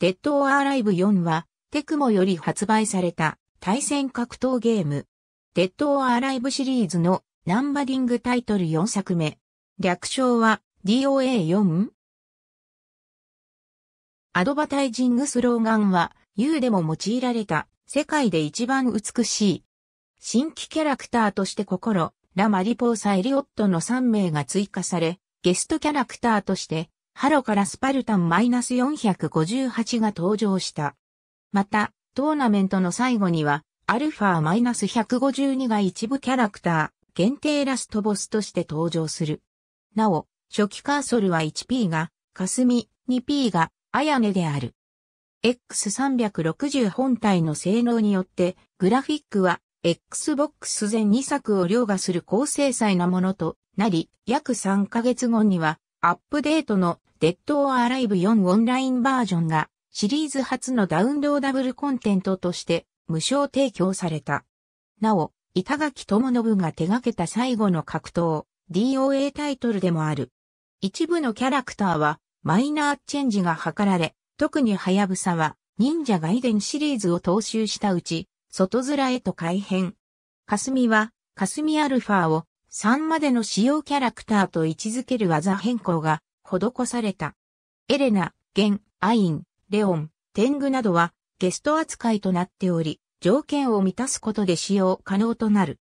デッド・オア・ライブ4は、テクモより発売された対戦格闘ゲーム。デッド・オア・ライブシリーズのナンバリングタイトル4作目。略称は DOA4? アドバタイジングスローガンは、U でも用いられた世界で一番美しい。新規キャラクターとして心、ラ・マリポーサ・エリオットの3名が追加され、ゲストキャラクターとして、ハロからスパルタン -458 が登場した。また、トーナメントの最後には、アルファ -152 が一部キャラクター、限定ラストボスとして登場する。なお、初期カーソルは 1P が、霞、2P が、アヤネである。X360 本体の性能によって、グラフィックは、Xbox 全2作を凌駕する高精細なものとなり、約3ヶ月後には、アップデートの Dead or Alive 4オンラインバージョンがシリーズ初のダウンローダブルコンテントとして無償提供された。なお、板垣智信が手掛けた最後の格闘 DOA タイトルでもある。一部のキャラクターはマイナーチェンジが図られ、特にハヤブサは忍者ガイデンシリーズを踏襲したうち、外面へと改変。霞は、霞アルファを3までの使用キャラクターと位置づける技変更が施された。エレナ、ゲン、アイン、レオン、テングなどはゲスト扱いとなっており、条件を満たすことで使用可能となる。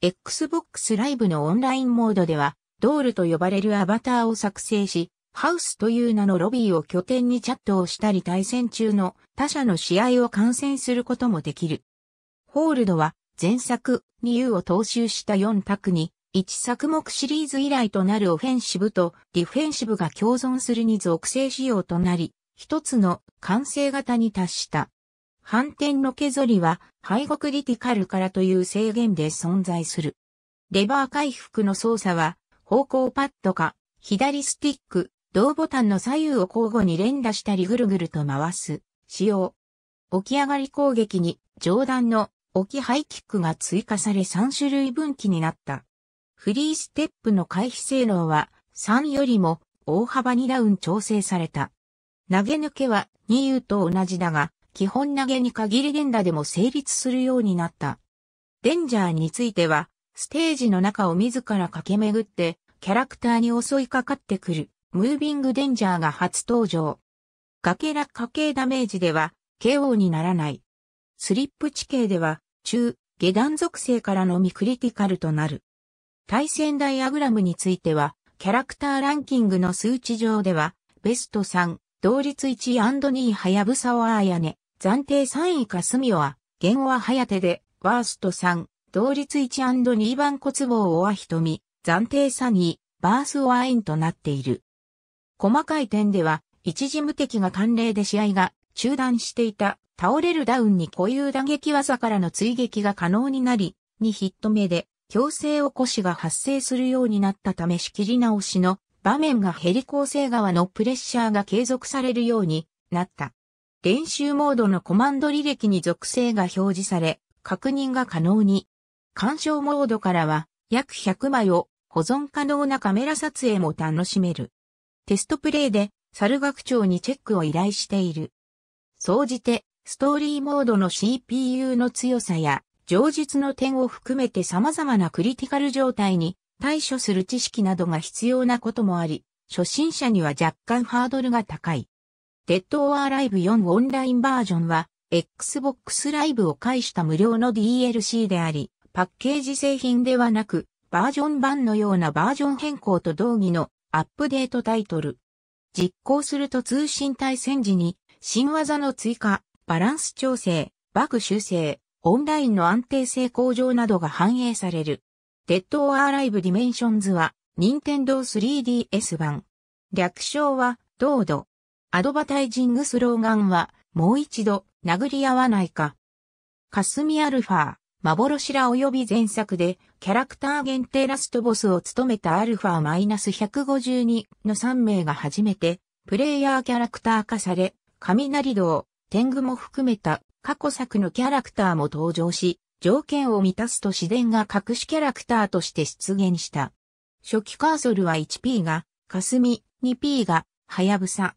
Xbox Live のオンラインモードでは、ドールと呼ばれるアバターを作成し、ハウスという名のロビーを拠点にチャットをしたり対戦中の他社の試合を観戦することもできる。ホールドは前作に U を踏襲した4択に一作目シリーズ以来となるオフェンシブとディフェンシブが共存するに属性仕様となり、一つの完成型に達した。反転の削りは、敗後クリティカルからという制限で存在する。レバー回復の操作は、方向パッドか、左スティック、同ボタンの左右を交互に連打したりぐるぐると回す、仕様。起き上がり攻撃に、上段の置きハイキックが追加され3種類分岐になった。フリーステップの回避性能は3よりも大幅にダウン調整された。投げ抜けは 2U と同じだが、基本投げに限り連打でも成立するようになった。デンジャーについては、ステージの中を自ら駆け巡って、キャラクターに襲いかかってくる、ムービングデンジャーが初登場。崖落下系ダメージでは、KO にならない。スリップ地形では、中、下段属性からのみクリティカルとなる。対戦ダイアグラムについては、キャラクターランキングの数値上では、ベスト3、同率1位 &2 位はやぶさはあやね、暫定3位かすみは、ゲンははやてで、ワースト3、同率 1&2 番骨棒はひとみ、暫定3位、バースア・インとなっている。細かい点では、一時無敵が慣例で試合が中断していた倒れるダウンに固有打撃技からの追撃が可能になり、2ヒット目で強制起こしが発生するようになったため仕切り直しの場面がヘリ構成側のプレッシャーが継続されるようになった。練習モードのコマンド履歴に属性が表示され、確認が可能に。干渉モードからは約100枚を保存可能なカメラ撮影も楽しめる。テストプレイで猿学長にチェックを依頼している。総じて、ストーリーモードの CPU の強さや上述の点を含めて様々なクリティカル状態に対処する知識などが必要なこともあり、初心者には若干ハードルが高い。デッドオアライブ4オンラインバージョンは、Xbox Live を介した無料の DLC であり、パッケージ製品ではなく、バージョン版のようなバージョン変更と同義のアップデートタイトル。実行すると通信対戦時に、新技の追加、バランス調整、バグ修正、オンラインの安定性向上などが反映される。デッド・オア・ライブ・ディメンションズは、任天堂 3DS 版。略称は、ドード。アドバタイジングスローガンは、もう一度、殴り合わないか。霞アルファ、幻ら及び前作で、キャラクター限定ラストボスを務めたアルファ -152 の3名が初めて、プレイヤーキャラクター化され、雷道、天狗も含めた過去作のキャラクターも登場し、条件を満たすと自然が隠しキャラクターとして出現した。初期カーソルは 1P が、霞、2P が、はやぶさ。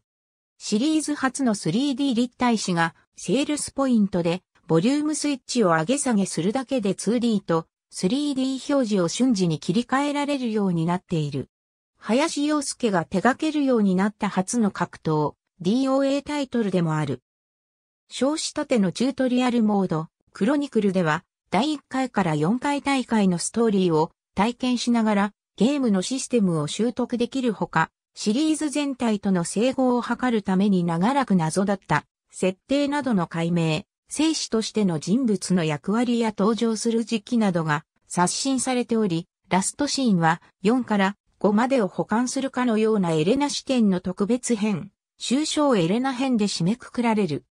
シリーズ初の 3D 立体紙が、セールスポイントで、ボリュームスイッチを上げ下げするだけで 2D と 3D 表示を瞬時に切り替えられるようになっている。林洋介が手掛けるようになった初の格闘、DOA タイトルでもある。少子立てのチュートリアルモード、クロニクルでは、第1回から4回大会のストーリーを体験しながら、ゲームのシステムを習得できるほか、シリーズ全体との整合を図るために長らく謎だった設定などの解明、生死としての人物の役割や登場する時期などが刷新されており、ラストシーンは4から5までを保管するかのようなエレナ視点の特別編、終章エレナ編で締めくくられる。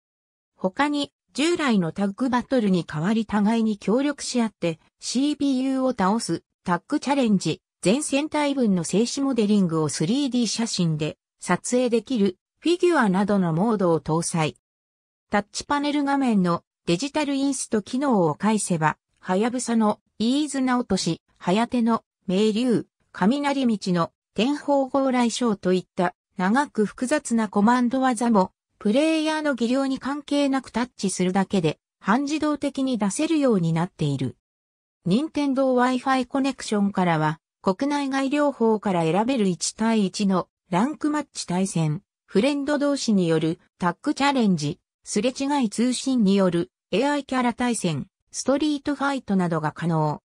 他に、従来のタッグバトルに代わり互いに協力し合って CPU を倒すタッグチャレンジ、全戦隊分の静止モデリングを 3D 写真で撮影できるフィギュアなどのモードを搭載。タッチパネル画面のデジタルインスト機能を返せば、はやぶさのイズナ落とし、はやての名流、雷道の天宝号来章といった長く複雑なコマンド技もプレイヤーの技量に関係なくタッチするだけで、半自動的に出せるようになっている。任天堂 Wi-Fi コネクションからは、国内外両方から選べる1対1のランクマッチ対戦、フレンド同士によるタッグチャレンジ、すれ違い通信による AI キャラ対戦、ストリートファイトなどが可能。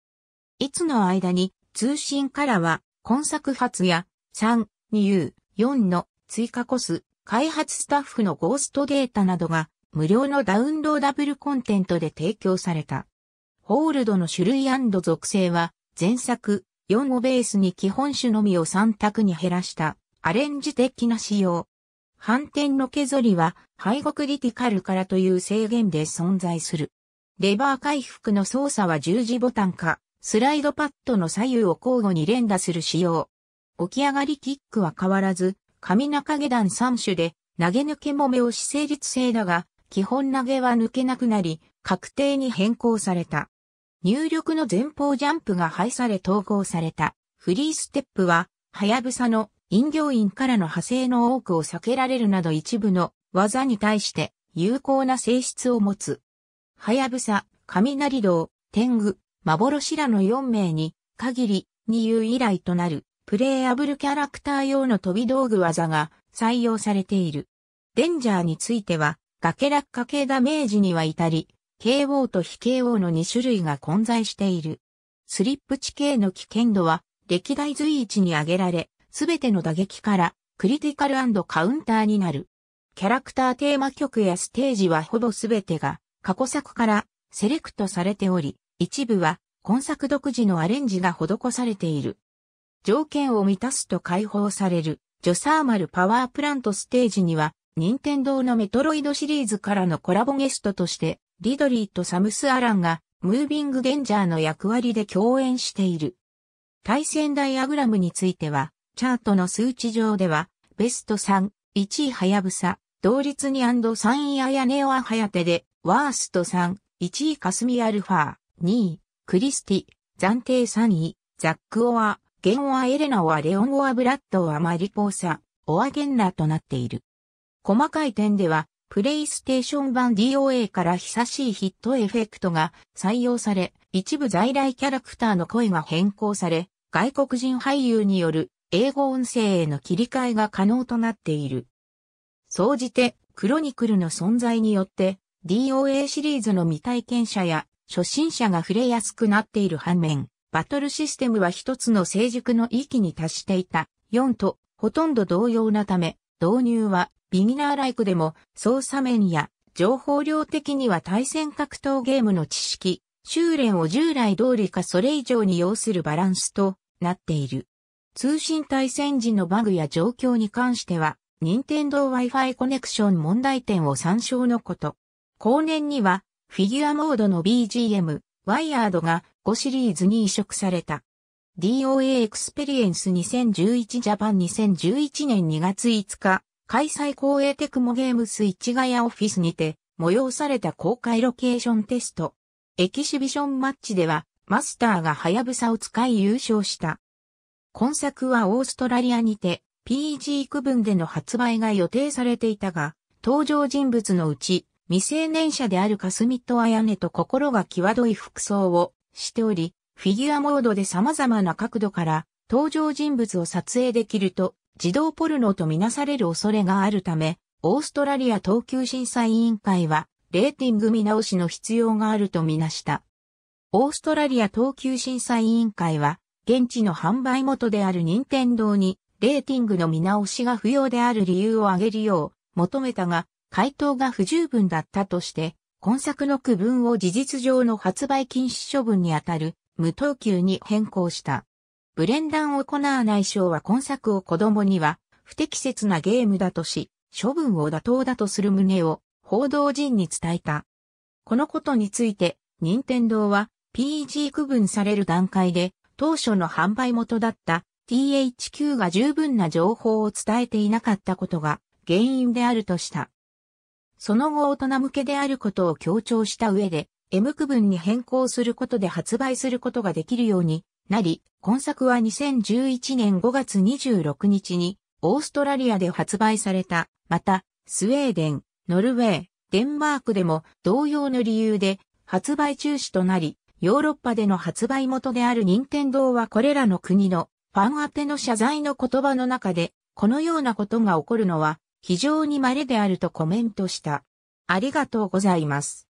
いつの間に通信からは今作発や3、2U、4の追加コス、開発スタッフのゴーストデータなどが無料のダウンローダブルコンテントで提供された。ホールドの種類属性は前作4をベースに基本種のみを3択に減らしたアレンジ的な仕様。反転の削りは背後クリティカルからという制限で存在する。レバー回復の操作は十字ボタンか、スライドパッドの左右を交互に連打する仕様。起き上がりキックは変わらず、神中下段3種で、投げ抜けもめ押し成立性だが、基本投げは抜けなくなり、確定に変更された。入力の前方ジャンプが廃され統合された。フリーステップは、はやぶさの飲料員からの派生の多くを避けられるなど一部の技に対して有効な性質を持つ。はやぶさ、雷道、天狗、幻らの4名に、限り、にう依頼となる。プレイアブルキャラクター用の飛び道具技が採用されている。デンジャーについては、崖落下系ダメージには至り、KO と非 KO の2種類が混在している。スリップ地形の危険度は歴代随一に挙げられ、すべての打撃からクリティカルカウンターになる。キャラクターテーマ曲やステージはほぼすべてが過去作からセレクトされており、一部は今作独自のアレンジが施されている。条件を満たすと解放される、ジョサーマルパワープラントステージには、任天堂のメトロイドシリーズからのコラボゲストとして、リドリーとサムス・アランが、ムービング・デンジャーの役割で共演している。対戦ダイアグラムについては、チャートの数値上では、ベスト3、1位ハヤブサ、同率に &3 位アヤネオアハヤテで、ワースト3、1位カスミアルファ2位、クリスティ、暫定3位、ザックオア、ゲンオア・エレナオア・レオンオア・ブラッドオア・マリポーサ、オア・ゲンナとなっている。細かい点では、プレイステーション版 DOA から久しいヒットエフェクトが採用され、一部在来キャラクターの声が変更され、外国人俳優による英語音声への切り替えが可能となっている。総じて、クロニクルの存在によって、DOA シリーズの未体験者や初心者が触れやすくなっている反面、バトルシステムは一つの成熟の域に達していた4とほとんど同様なため、導入はビギナーライクでも操作面や情報量的には対戦格闘ゲームの知識、修練を従来通りかそれ以上に要するバランスとなっている。通信対戦時のバグや状況に関しては、任天堂 Wi-Fi コネクション問題点を参照のこと。後年には、フィギュアモードの BGM、ワイヤードが5シリーズに移植された。DOA エクスペリエンス2011ジャパン2011年2月5日、開催公営テクモゲームス市ヶ谷オフィスにて、催された公開ロケーションテスト。エキシビションマッチでは、マスターがハヤブサを使い優勝した。今作はオーストラリアにて PG 区分での発売が予定されていたが、登場人物のうち未成年者であるスミット・アヤネと心が際どい服装をしており、フィギュアモードで様々な角度から登場人物を撮影できると自動ポルノとみなされる恐れがあるため、オーストラリア等級審査委員会はレーティング見直しの必要があるとみなした。オーストラリア等級審査委員会は現地の販売元である任天堂にレーティングの見直しが不要である理由を挙げるよう求めたが、回答が不十分だったとして、今作の区分を事実上の発売禁止処分にあたる無等級に変更した。ブレンダン・オコナー内相は今作を子供には不適切なゲームだとし、処分を妥当だとする旨を報道陣に伝えた。このことについて、任天堂は PG 区分される段階で当初の販売元だった THQ が十分な情報を伝えていなかったことが原因であるとした。その後大人向けであることを強調した上で、M 区分に変更することで発売することができるようになり、今作は2011年5月26日にオーストラリアで発売された、また、スウェーデン、ノルウェー、デンマークでも同様の理由で発売中止となり、ヨーロッパでの発売元である任天堂はこれらの国のファン宛ての謝罪の言葉の中で、このようなことが起こるのは非常に稀であるとコメントした。ありがとうございます。